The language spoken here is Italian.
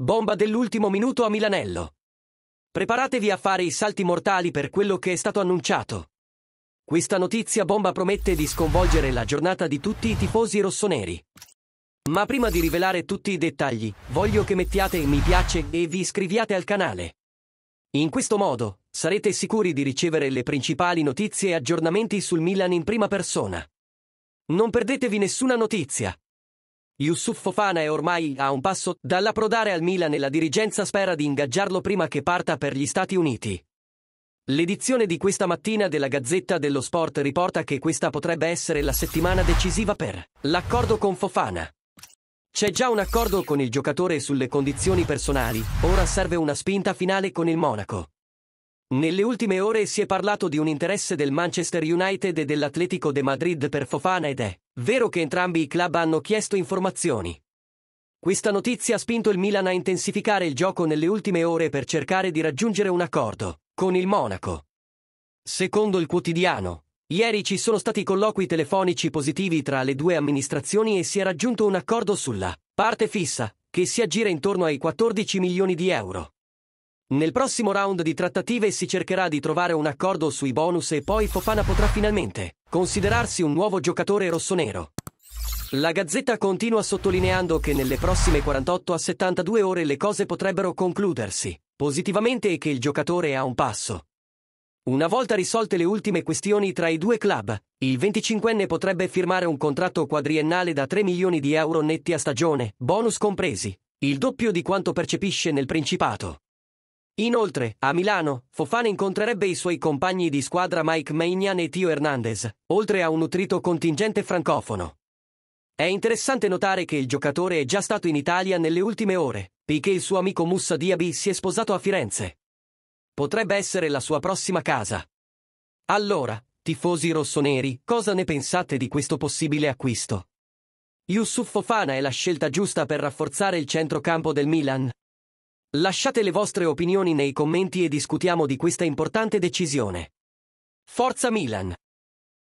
Bomba dell'ultimo minuto a Milanello. Preparatevi a fare i salti mortali per quello che è stato annunciato. Questa notizia bomba promette di sconvolgere la giornata di tutti i tifosi rossoneri. Ma prima di rivelare tutti i dettagli, voglio che mettiate mi piace e vi iscriviate al canale. In questo modo, sarete sicuri di ricevere le principali notizie e aggiornamenti sul Milan in prima persona. Non perdetevi nessuna notizia. Yusuf Fofana è ormai a un passo dall'approdare al Milan e la dirigenza spera di ingaggiarlo prima che parta per gli Stati Uniti. L'edizione di questa mattina della Gazzetta dello Sport riporta che questa potrebbe essere la settimana decisiva per l'accordo con Fofana. C'è già un accordo con il giocatore sulle condizioni personali, ora serve una spinta finale con il Monaco. Nelle ultime ore si è parlato di un interesse del Manchester United e dell'Atletico de Madrid per Fofana ed è Vero che entrambi i club hanno chiesto informazioni. Questa notizia ha spinto il Milan a intensificare il gioco nelle ultime ore per cercare di raggiungere un accordo con il Monaco. Secondo il quotidiano, ieri ci sono stati colloqui telefonici positivi tra le due amministrazioni e si è raggiunto un accordo sulla parte fissa, che si aggira intorno ai 14 milioni di euro. Nel prossimo round di trattative si cercherà di trovare un accordo sui bonus e poi Fofana potrà finalmente Considerarsi un nuovo giocatore rossonero. La Gazzetta continua sottolineando che nelle prossime 48 a 72 ore le cose potrebbero concludersi positivamente e che il giocatore ha un passo. Una volta risolte le ultime questioni tra i due club, il 25enne potrebbe firmare un contratto quadriennale da 3 milioni di euro netti a stagione, bonus compresi, il doppio di quanto percepisce nel Principato. Inoltre, a Milano, Fofana incontrerebbe i suoi compagni di squadra Mike Maignan e Tio Hernandez, oltre a un nutrito contingente francofono. È interessante notare che il giocatore è già stato in Italia nelle ultime ore, poiché il suo amico Mussa Diaby si è sposato a Firenze. Potrebbe essere la sua prossima casa. Allora, tifosi rossoneri, cosa ne pensate di questo possibile acquisto? Yusuf Fofana è la scelta giusta per rafforzare il centrocampo del Milan, Lasciate le vostre opinioni nei commenti e discutiamo di questa importante decisione. Forza Milan!